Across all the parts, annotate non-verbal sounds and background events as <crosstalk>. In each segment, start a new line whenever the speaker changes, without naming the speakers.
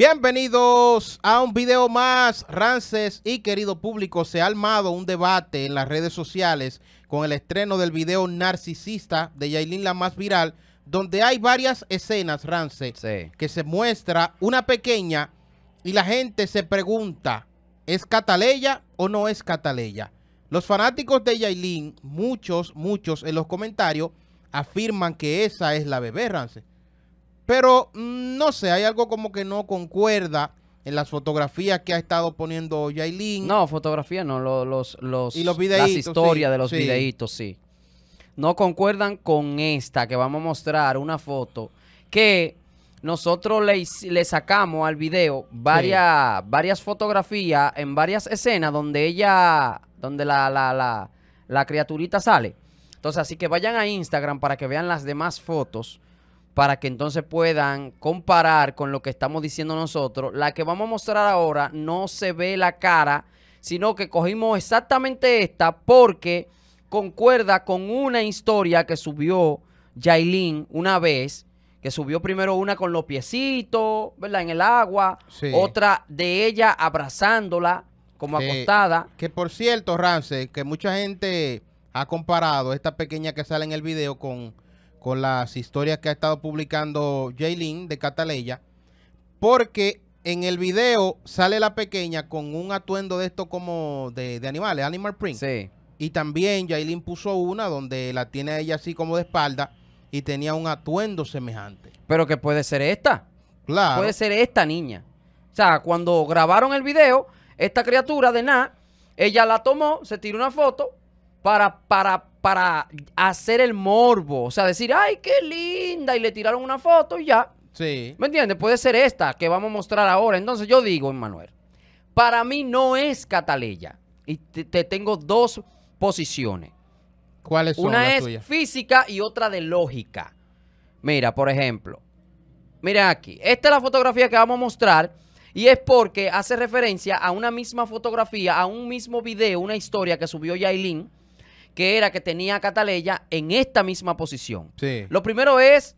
Bienvenidos a un video más. Rances y querido público, se ha armado un debate en las redes sociales con el estreno del video narcisista de Yailin la más viral, donde hay varias escenas, Rances, que se muestra una pequeña y la gente se pregunta, ¿es Cataleya o no es Cataleya? Los fanáticos de Yailin, muchos, muchos en los comentarios, afirman que esa es la bebé, Rances. Pero mm, no sé, hay algo como que no concuerda en las fotografías que ha estado poniendo Yailin. No, fotografías no, los,
los, los las historias de los videitos, sí.
No concuerdan con
esta que vamos a mostrar, una foto que nosotros le, le sacamos al video varias, varias fotografías en varias escenas donde ella, donde la, la, la, la criaturita sale. Entonces, así que vayan a Instagram para que vean las demás fotos para que entonces puedan comparar con lo que estamos diciendo nosotros. La que vamos a mostrar ahora no se ve la cara, sino que cogimos exactamente esta porque concuerda con una historia que subió Jailin una vez, que subió primero una con los piecitos, ¿verdad? En el agua, otra de ella abrazándola como acostada.
Que por cierto, Rance, que mucha gente ha comparado esta pequeña que sale en el video con con las historias que ha estado publicando Jaylin de Cataleya, porque en el video sale la pequeña con un atuendo de esto como de, animales, animal print. Sí. Y también Jaylin puso una donde la tiene ella así como de espalda y tenía un atuendo semejante. Pero que puede ser esta. Claro. Puede ser
esta niña. O sea, cuando grabaron el video, esta criatura de nada, ella la tomó, se tiró una foto para, para, para hacer el morbo. O sea, decir, ay, qué linda, y le tiraron una foto y ya. Sí. ¿Me entiendes? Puede ser esta que vamos a mostrar ahora. Entonces yo digo, Emanuel, para mí no es Cataleya. Y te, tengo dos posiciones. ¿Cuáles son Una es física y otra de lógica. Mira, por ejemplo. Mira aquí. Esta es la fotografía que vamos a mostrar. Y es porque hace referencia a una misma fotografía, a un mismo video, una historia que subió Yailin que era que tenía a Cataleya en esta misma posición. Lo primero es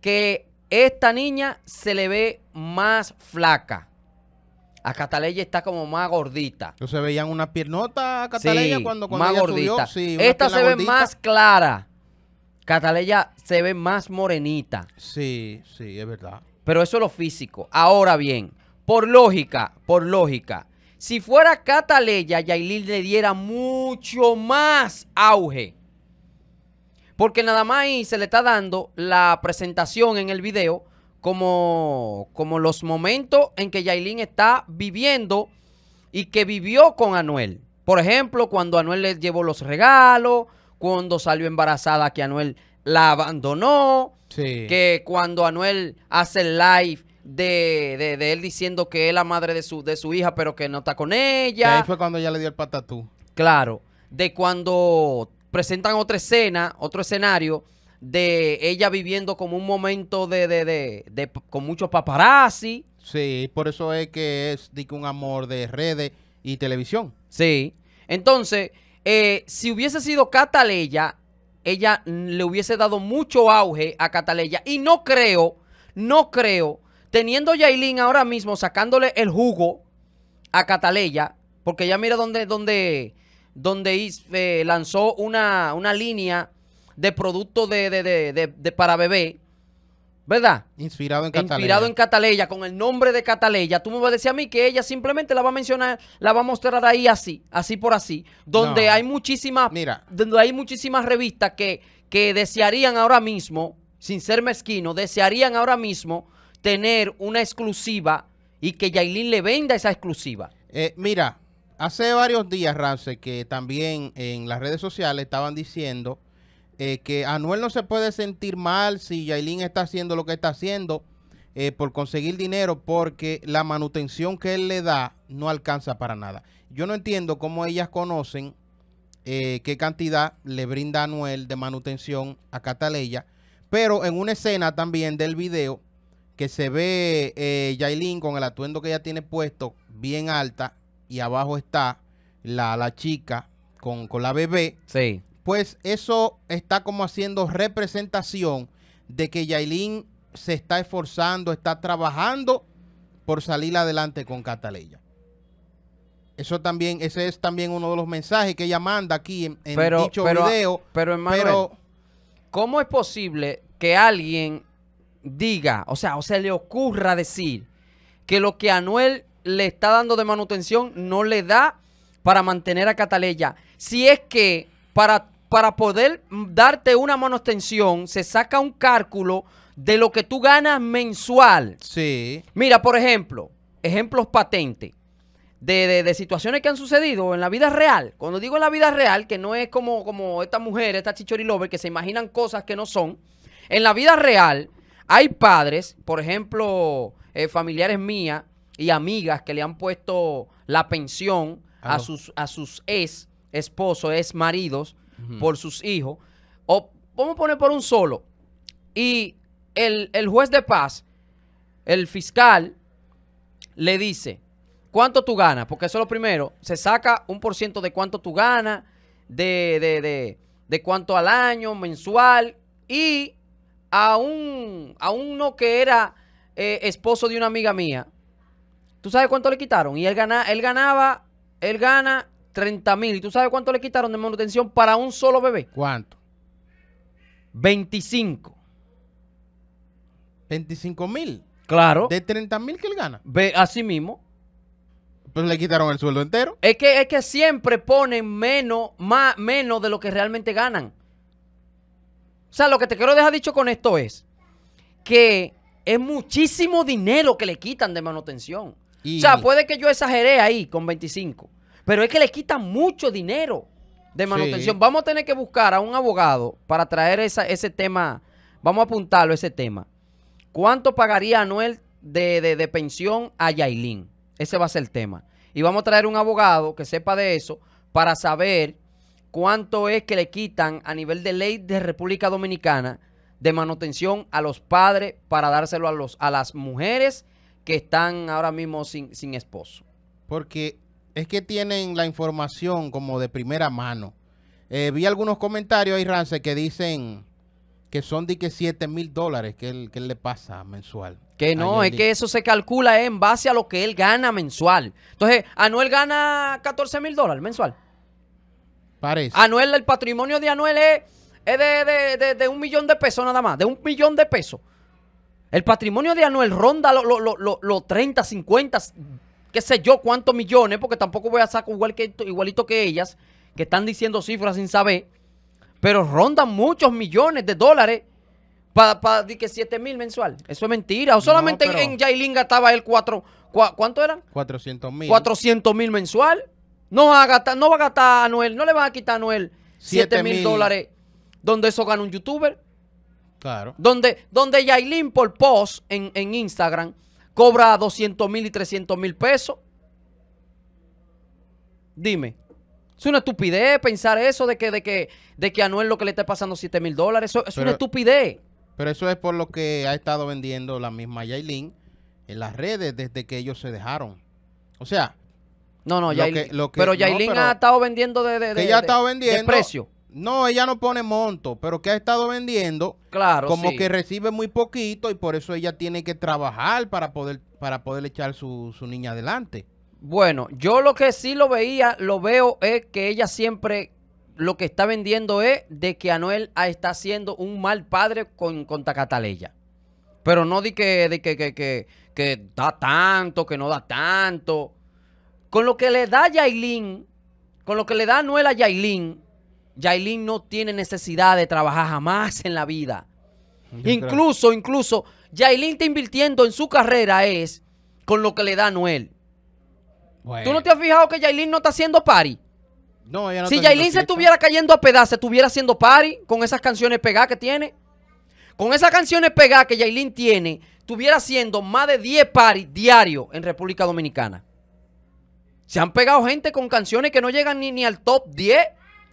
que esta niña se le ve más flaca. A Cataleya está como más gordita.
no se veían una piernota a Cataleya cuando, cuando ella gordita. Subió, Esta se ve más
clara. Cataleya se ve más morenita. Sí, sí, es verdad. Pero eso es lo físico. Ahora bien, por lógica, por lógica, si fuera Cataleya, Yailin le diera mucho más auge. Porque nada más ahí se le está dando la presentación en el video como, como los momentos en que Yailin está viviendo y que vivió con Anuel. Por ejemplo, cuando Anuel le llevó los regalos, cuando salió embarazada que Anuel la abandonó,
que
cuando Anuel hace el live de, él diciendo que es la madre de su, de su hija, pero que no está con ella. ahí fue
cuando ella le dio el patatú.
Claro. De cuando presentan otra escena, otro escenario
de ella viviendo como un momento de, con muchos paparazzi. Sí, por eso es que es un amor de redes y televisión. Sí. Entonces, eh, si hubiese sido Cataleya, ella le hubiese dado
mucho auge a Cataleya. Y no creo, no creo Teniendo Yailin ahora mismo sacándole el jugo a Cataleya, porque ya mira dónde, donde eh, lanzó una, línea de producto de, para bebé, ¿verdad? Inspirado en Cataleya. Inspirado en Cataleya, con el nombre de Cataleya. Tú me vas a decir a mí que ella simplemente la va a mencionar, la va a mostrar ahí así, así por así, donde hay muchísimas, mira. donde hay muchísimas revistas que, que desearían ahora mismo, sin ser mezquino, desearían ahora mismo tener una exclusiva
y que Yailin le venda esa exclusiva. Eh, mira, hace varios días, Rance... que también en las redes sociales estaban diciendo eh, que Anuel no se puede sentir mal si Yailin está haciendo lo que está haciendo eh, por conseguir dinero, porque la manutención que él le da no alcanza para nada. Yo no entiendo cómo ellas conocen qué cantidad le brinda Anuel de manutención a Cataleya, pero en una escena también del video que se ve eh, Yailin con el atuendo que ella tiene puesto bien alta y abajo está la, la chica con, la bebé. Sí. Pues eso está como haciendo representación de que Yailin se está esforzando, está trabajando por salir adelante con Cataleya. Eso también, ese es también uno de los mensajes que ella manda aquí en, dicho video. Pero, pero, ¿cómo es
posible que alguien diga, o sea, o se le ocurra decir que lo que Anuel le está dando de manutención no le da para mantener a Cataleya. Si es que para, para poder darte una manutención se saca un cálculo de lo que tú ganas mensual. Sí. Mira, por ejemplo, ejemplos patentes. De, de, situaciones que han sucedido en la vida real. Cuando digo en la vida real, que no es como, como esta mujer, esta chichori que se imaginan cosas que no son. En la vida real, hay padres, por ejemplo, eh, familiares mías y amigas que le han puesto la pensión ah, a, sus, a sus ex esposos, ex maridos, por sus hijos. O vamos a poner por un solo. Y el, el juez de paz, el fiscal, le dice, ¿cuánto tú ganas? Porque eso es lo primero. Se saca un por ciento de cuánto tú ganas, de, de, de, de cuánto al año, mensual, y a un, a uno que era eh, esposo de una amiga mía. ¿Tú sabes cuánto le quitaron? Y él, él ganaba, él gana 30 mil.
¿Tú sabes cuánto le quitaron de manutención para un solo bebé? ¿Cuánto? 25. 25 mil. Claro. De 30 mil que él gana. Ve, así mismo. Pues le quitaron el sueldo entero. Es que, es que siempre ponen
menos, más, menos de lo que realmente ganan. O sea, lo que te quiero dejar dicho con esto es que es muchísimo dinero que le quitan de manutención. O sea, puede que yo exageré ahí con 25, pero es que le quitan mucho dinero de manutención. Vamos a tener que buscar a un abogado para traer ese tema, vamos a apuntarlo, ese tema. ¿Cuánto pagaría Anuel de, de, de pensión a Yailin? Ese va a ser el tema. Y vamos a traer un abogado que sepa de eso para saber cuánto es que le quitan a nivel de ley de República Dominicana de manutención a los padres para dárselo a, los, a las mujeres que están
ahora mismo sin, sin esposo. Porque es que tienen la información como de primera mano. Eh, vi algunos comentarios ahí, Rance, que dicen que son de que 7 mil dólares que él, le pasa mensual. Que no, es que
eso se calcula en base a lo que él gana mensual. Entonces, Anuel gana 14 mil dólares mensual. Anuel, el patrimonio de Anuel es, de, un millón de pesos nada más, de un millón de pesos. El patrimonio de Anuel ronda los 30, 50, qué sé yo, cuántos millones, porque tampoco voy a sacar igualito que ellas, que están diciendo cifras sin saber, pero ronda muchos millones de dólares para que 7 mil mensual. Eso es mentira. O solamente en Yailin estaba él 4 ¿cuánto eran?
400 mil.
400 mil mensual. No va a gastar, no va a gastar a Anuel, no le van a quitar a Anuel 7 mil dólares donde eso gana un youtuber. Claro. Donde, donde Yailin por post en, Instagram cobra 200 mil y 300 mil pesos. Dime. Es una estupidez pensar eso de que, de que, de que a Anuel lo que le está pasando 7 mil dólares. es una
estupidez. Pero eso es por lo que ha estado vendiendo la misma Yailin en las redes desde que ellos se dejaron. O sea, no, no, ya pero Yailin ha
estado vendiendo de, de, ella ha estado vendiendo, de precio.
No, ella no pone monto, pero que ha estado vendiendo. Claro, Como que recibe muy poquito y por eso ella tiene que trabajar para poder, para poder echar su, niña adelante. Bueno, yo lo que sí lo veía, lo veo es que ella
siempre lo que está vendiendo es de que Anuel está siendo un mal padre con, con Tacataleya. Pero no di que, de que, que, que, que da tanto, que no da tanto. Con lo que le da Yailin, con lo que le da Noel a Yailin, Yailin no tiene necesidad de trabajar jamás en la vida.
Incluso,
incluso, Yailin está invirtiendo en su carrera es con lo que le da Noel. ¿Tú no te has fijado que Yailin no está haciendo party?
No, no si Yailin se
estuviera cayendo a pedazos, estuviera haciendo party con esas canciones pegadas que tiene. Con esas canciones pegadas que Yailin tiene, estuviera haciendo más de 10 party diarios en República Dominicana. Se han pegado gente con canciones que no llegan ni, al top 10,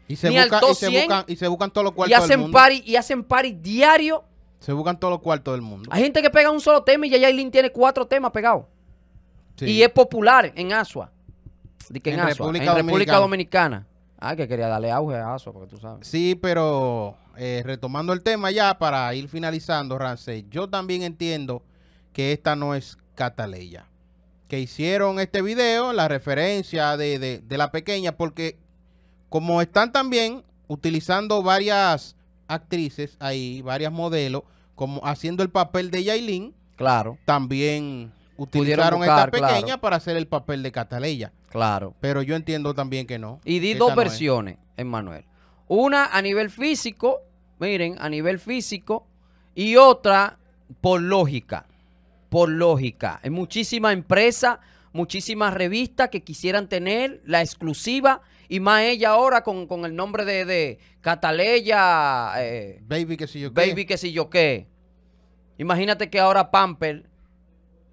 y se buscan, y se Buscan, y se buscan todos los cuartos hacen del mundo. y hacen party diario.
Se buscan todos los cuartos del mundo.
Hay gente que pega un solo tema y ya Yailin tiene cuatro temas pegados. Y es popular en Asua.
que en, República, Dominicana. República Ah, que quería darle auge a Asua, porque tú sabes. Sí, pero eh, retomando el tema ya para ir finalizando, Rance, yo también entiendo que esta no es Cataleya que hicieron este video, la referencia de, la pequeña, porque como están también utilizando varias actrices ahí, varias modelos, como haciendo el papel de Yailin, claro. también utilizaron esta pequeña para hacer el papel de Cataleya. Claro. Pero yo entiendo también que no. Y di dos versiones, Emanuel.
Una a nivel físico,
miren, a nivel físico,
y otra por lógica por lógica. Hay muchísimas empresas, muchísimas revistas que quisieran tener la exclusiva y más ella ahora con, el nombre de, Cataleya. Eh, baby que si yo qué. Baby que yo Imagínate que ahora Pamper,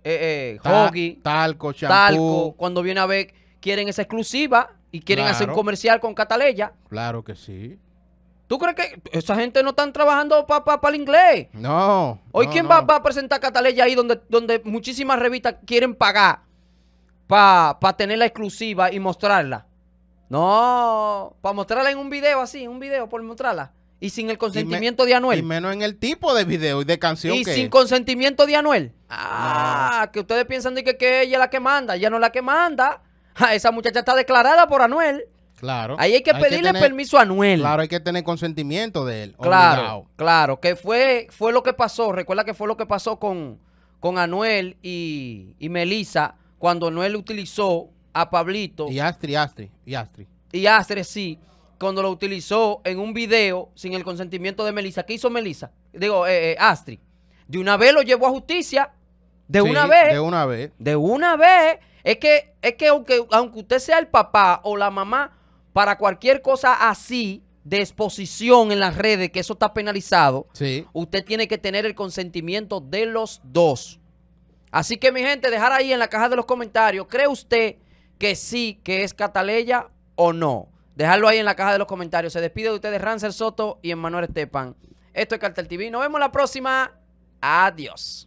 eh, eh Hoggy, talco, cuando viene a ver, quieren esa exclusiva y quieren hacer un comercial con Cataleya. Claro que sí. ¿Tú crees que esa gente no están trabajando para pa, el inglés? No. Hoy, ¿quién Va, a presentar Cataleya ahí donde, donde muchísimas revistas quieren pagar para pa tener la exclusiva y mostrarla? No, para mostrarla en un video así, un video por mostrarla. Y sin el consentimiento
de Anuel. Y menos en el tipo de video y de canción. Y sin consentimiento de Anuel. Ah,
que ustedes piensan que, que ella es la que manda. Ella no es la que manda. <laughs> esa muchacha está declarada por Anuel.
Claro. Ahí hay que pedirle permiso a Anuel. Claro, hay que tener consentimiento de él. Claro, claro, que
fue, fue lo que pasó. Recuerda que fue lo que pasó con, con Anuel y, y Melissa cuando Anuel utilizó a Pablito. Y Astri,
Astri, y Astri.
Y Astri, sí, cuando lo utilizó en un video sin el consentimiento de Melissa. ¿Qué hizo Melissa? Digo, eh, eh, Astri. De una vez lo llevó a justicia.
De una vez. De una vez. De
una vez. Es que, es que aunque, aunque usted sea el papá o la mamá, para cualquier cosa así de exposición en las redes, que eso está penalizado, usted tiene que tener el consentimiento de los dos. Así que mi gente, dejar ahí en la caja de los comentarios, ¿cree usted que sí, que es Cataleya o no? Dejarlo ahí en la caja de los comentarios. Se despide de ustedes Ranzer Soto y Emanuel Estepan. Esto es Cartel TV. Nos vemos la próxima. Adiós.